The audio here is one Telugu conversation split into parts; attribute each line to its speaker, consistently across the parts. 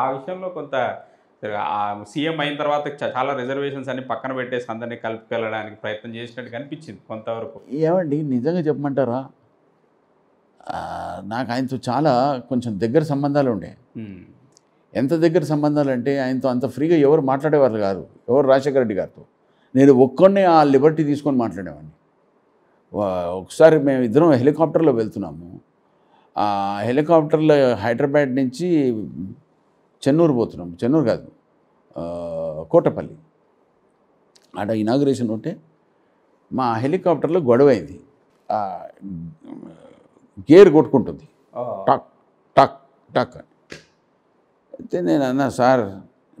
Speaker 1: ఆ విషయంలో కొంత సీఎం అయిన తర్వాత చాలా రిజర్వేషన్స్ అన్ని పక్కన పెట్టేసి అందరినీ కలిపికెళ్ళడానికి ప్రయత్నం చేసినట్టు కనిపించింది కొంతవరకు
Speaker 2: ఏమండి నిజంగా చెప్పమంటారా నాకు ఆయనతో చాలా కొంచెం దగ్గర సంబంధాలు ఉండే ఎంత దగ్గర సంబంధాలు అంటే ఆయనతో అంత ఫ్రీగా ఎవరు మాట్లాడేవారు కాదు ఎవరు రాజశేఖర రెడ్డి గారితో నేను ఒక్కడిని ఆ లిబర్టీ తీసుకొని మాట్లాడేవాడిని ఒకసారి మేము ఇద్దరం హెలికాప్టర్లో వెళ్తున్నాము హెలికాప్టర్లో హైదరాబాద్ నుంచి చెన్నూరు పోతున్నాం చెన్నూరు కాదు కోటపల్లి ఆడ ఇనాగ్రేషన్ ఉంటే మా హెలికాప్టర్లో గొడవ అయింది గేర్ కొట్టుకుంటుంది టక్ టక్ టక్ అని అయితే నేను అన్నా సార్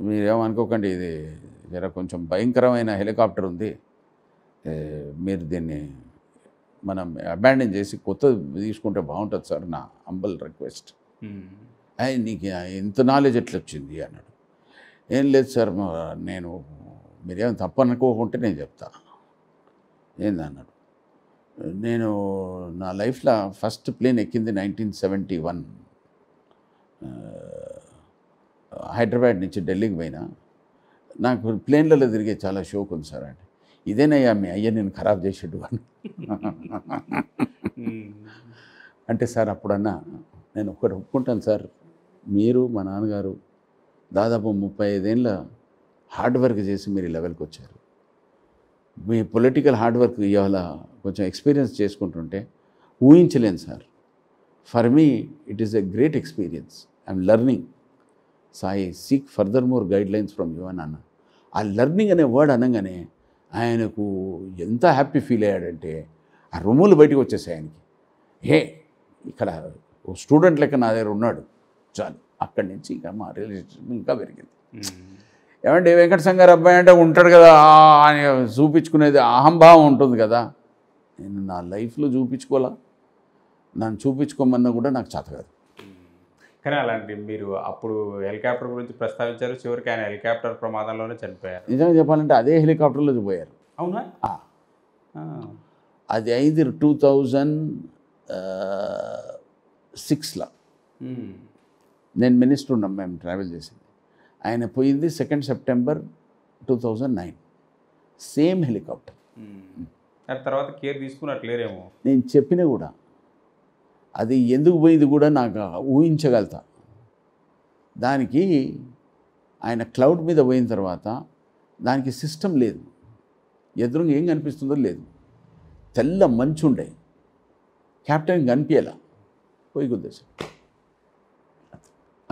Speaker 2: మీరేమనుకోకండి ఇది జర కొంచెం భయంకరమైన హెలికాప్టర్ ఉంది మీరు దీన్ని మనం అబాండన్ చేసి కొత్తది తీసుకుంటే బాగుంటుంది సార్ నా అంబల్ రిక్వెస్ట్ ఆయన నీకు ఇంత నాలెడ్జ్ ఎట్లా వచ్చింది అన్నాడు ఏం లేదు సార్ నేను మీరేమో తప్పనుకోకుంటే నేను చెప్తా ఏందన్నాడు నేను నా లైఫ్లో ఫస్ట్ ప్లేన్ ఎక్కింది నైన్టీన్ సెవెంటీ వన్ హైదరాబాద్ నుంచి ఢిల్లీకి పోయినా నాకు ప్లేన్లలో తిరిగే చాలా షోక్ ఉంది సార్ అంటే ఇదేనయ్యా మీ అయ్య నేను ఖరాబ్ చేసేడు అని అంటే సార్ అప్పుడన్నా నేను ఒకటి ఒప్పుకుంటాను సార్ మీరు మా నాన్నగారు దాదాపు ముప్పై ఐదేళ్ళ హార్డ్ వర్క్ చేసి మీరు ఈ లెవెల్కి వచ్చారు మీ పొలిటికల్ హార్డ్ వర్క్ ఇవాళ కొంచెం ఎక్స్పీరియన్స్ చేసుకుంటుంటే ఊహించలేను sir for me it is a great experience I'm learning సాయి seek further more guidelines from you నాన్న ఆ లెర్నింగ్ అనే వర్డ్ అనగానే ఆయనకు ఎంత హ్యాపీ ఫీల్ అయ్యాడంటే ఆ రూములు బయటకు వచ్చేసాయి ఆయనకి హే ఇక్కడ స్టూడెంట్ లెక్క నా దగ్గర ఉన్నాడు చాలు అక్కడి నుంచి ఇంకా మా రిలేషన్షిప్ ఇంకా పెరిగింది ఏమంటే వెంకట సంగారు అబ్బాయి అంటే ఉంటాడు కదా అని చూపించుకునేది అహంభావం ఉంటుంది కదా నేను నా లైఫ్లో చూపించుకోవాలా నన్ను చూపించుకోమన్నా కూడా నాకు చేత కాదు
Speaker 1: కానీ అలాంటి మీరు అప్పుడు హెలికాప్టర్ గురించి ప్రస్తావించారు చివరికి ఆయన హెలికాప్టర్ ప్రమాదంలోనే చనిపోయారు
Speaker 2: నిజంగా చెప్పాలంటే అదే హెలికాప్టర్లో పోయారు అవునా అది అయింది టూ థౌజండ్ సిక్స్లో నేను మినిస్టర్ ఉన్నాం మేము ట్రావెల్ చేసింది ఆయన పోయింది second September two thousand nine same helicopter
Speaker 1: తర్వాత కేర్ తీసుకున్నట్లేరేమో
Speaker 2: నేను చెప్పినా కూడా అది ఎందుకు పోయింది కూడా నాకు ఊహించగలుగుతా దానికి ఆయన క్లౌడ్ మీద పోయిన తర్వాత దానికి సిస్టమ్ లేదు ఎదురు ఏం కనిపిస్తుందో లేదు తెల్ల మంచుండే క్యాప్టెన్ కనిపించాల పోయి గుద్దేశాడు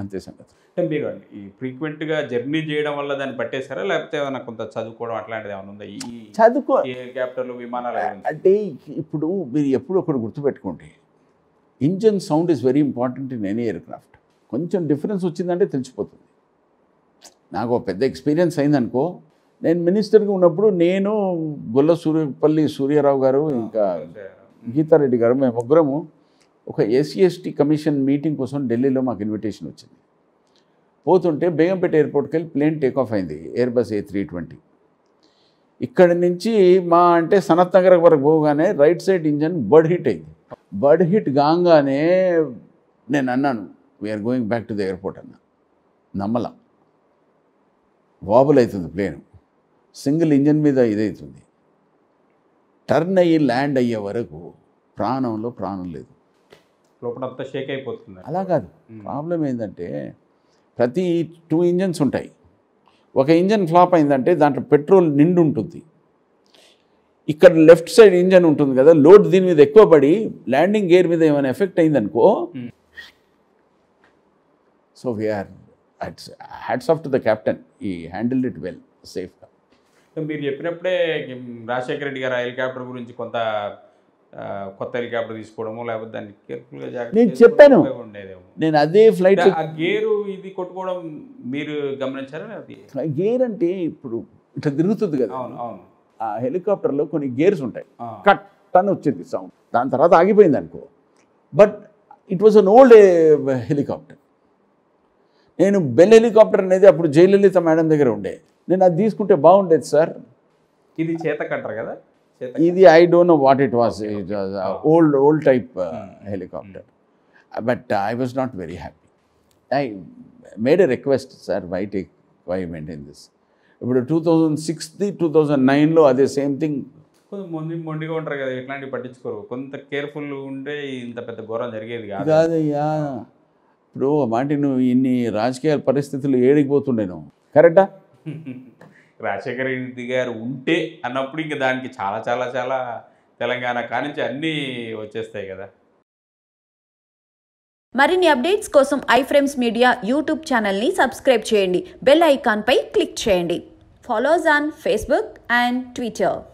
Speaker 2: అంతే సంగతి
Speaker 1: అంటే మీరు ఈ ఫ్రీక్వెంట్గా జర్నీ చేయడం వల్ల దాన్ని పట్టేశారా లేకపోతే ఏమైనా కొంత చదువుకోవడం అట్లాంటిది ఏమైనా ఉందా ఈ చదువుకో హెలికాప్టర్లు విమానాలు
Speaker 2: అంటే ఇప్పుడు మీరు ఎప్పుడు ఒకటి గుర్తుపెట్టుకోండి engine sound is very important in any aircraft కొంచెం డిఫరెన్స్ వచ్చిందంటే తెలిసిపోతుంది నాకు పెద్ద ఎక్స్పీరియన్స్ అయిందనుకో నేను మినిస్టర్గా ఉన్నప్పుడు నేను గొల్ల సూర్యపల్లి సూర్యారావు గారు ఇంకా గీతారెడ్డి గారు మేము ముగ్గురము ఒక ఎస్సీ ఎస్టీ కమిషన్ మీటింగ్ కోసం ఢిల్లీలో మాకు ఇన్విటేషన్ వచ్చింది పోతుంటే బేగంపేట ఎయిర్పోర్ట్కి వెళ్ళి ప్లేన్ టేక్ ఆఫ్ అయింది Airbus A three twenty ఇక్కడి నుంచి మా అంటే సనత్ నగర్ వరకు పోగానే right side engine bird hit అయింది బర్డ్ హిట్ కాగానే నేను అన్నాను we're going back to the airport అన్న నమ్మల వాబుల్ అవుతుంది ప్లేన్ సింగిల్ ఇంజన్ మీద ఇదవుతుంది టర్న్ అయ్యి ల్యాండ్ అయ్యే వరకు ప్రాణంలో ప్రాణం లేదు
Speaker 1: లోపలంతా షేక్ అయిపోతుంది
Speaker 2: అలా కాదు ప్రాబ్లం ఏంటంటే ప్రతి టూ ఇంజన్స్ ఉంటాయి ఒక ఇంజన్ ఫ్లాప్ అయిందంటే దాంట్లో పెట్రోల్ నిండు ఉంటుంది ఇక్కడ లెఫ్ట్ సైడ్ ఇంజన్ ఉంటుంది కదా లోడ్ దీని మీద ఎక్కువ పడి ల్యాండింగ్ గేర్ మీద ఏమైనా ఎఫెక్ట్ అయిందనుకో so we're hats off to the captain he handle it well సేఫ్గా
Speaker 1: మీరు చెప్పినప్పుడే రాజశేఖర రెడ్డి గారు హెలికాప్టర్ గురించి కొంత కొత్త హెలికాప్టర్ తీసుకోవడము లేకపోతే దాన్ని కేర్ఫుల్గా జాగ్రత్త నేను చెప్పాను
Speaker 2: నేను అదే ఫ్లైట్ ఆ గేరు
Speaker 1: ఇది కొట్టుకోవడం మీరు గమనించారా
Speaker 2: గేర్ అంటే ఇప్పుడు ఇట్లా తిరుగుతుంది కదా అవును అవును ఆ హెలికాప్టర్లో కొన్ని గేర్స్ ఉంటాయి కట్ అని వచ్చింది సౌండ్ దాని తర్వాత ఆగిపోయింది అనుకో but it was an old helicopter నేను బెల్ హెలికాప్టర్ అనేది అప్పుడు జయలలిత మేడం దగ్గర ఉండే నేను అది తీసుకుంటే బాగుండేది సార్
Speaker 1: ఇది చేత కట్టరు కదా
Speaker 2: ఇది I don't know what it was it was old old type helicopter but I was not very happy I made a request sir why take why maintain this ఇప్పుడు టూ థౌజండ్ సిక్స్ది టూ థౌజండ్ నైన్లో అదే సేమ్ థింగ్
Speaker 1: మొండి మొండిగా ఉంటారు కదా ఎట్లాంటివి పట్టించుకోరు కొంత కేర్ఫుల్ ఉంటే ఇంత పెద్ద ఘోరం జరిగేది కాదు
Speaker 2: కాదయ్యా ఇప్పుడు మాటి నువ్వు ఇన్ని రాజకీయ పరిస్థితులు ఏడికి పోతుండే నువ్వు కరెక్టా
Speaker 1: రాజశేఖర రెడ్డి గారు ఉంటే అన్నప్పుడు ఇంక దానికి చాలా చాలా చాలా తెలంగాణ కానించి అన్నీ వచ్చేస్తాయి కదా
Speaker 2: మరిన్ని అప్డేట్స్ కోసం ఐఫ్రేమ్స్ మీడియా యూట్యూబ్ ఛానల్ని సబ్స్క్రైబ్ చేయండి బెల్ ఐకాన్పై క్లిక్ చేయండి follows on Facebook and Twitter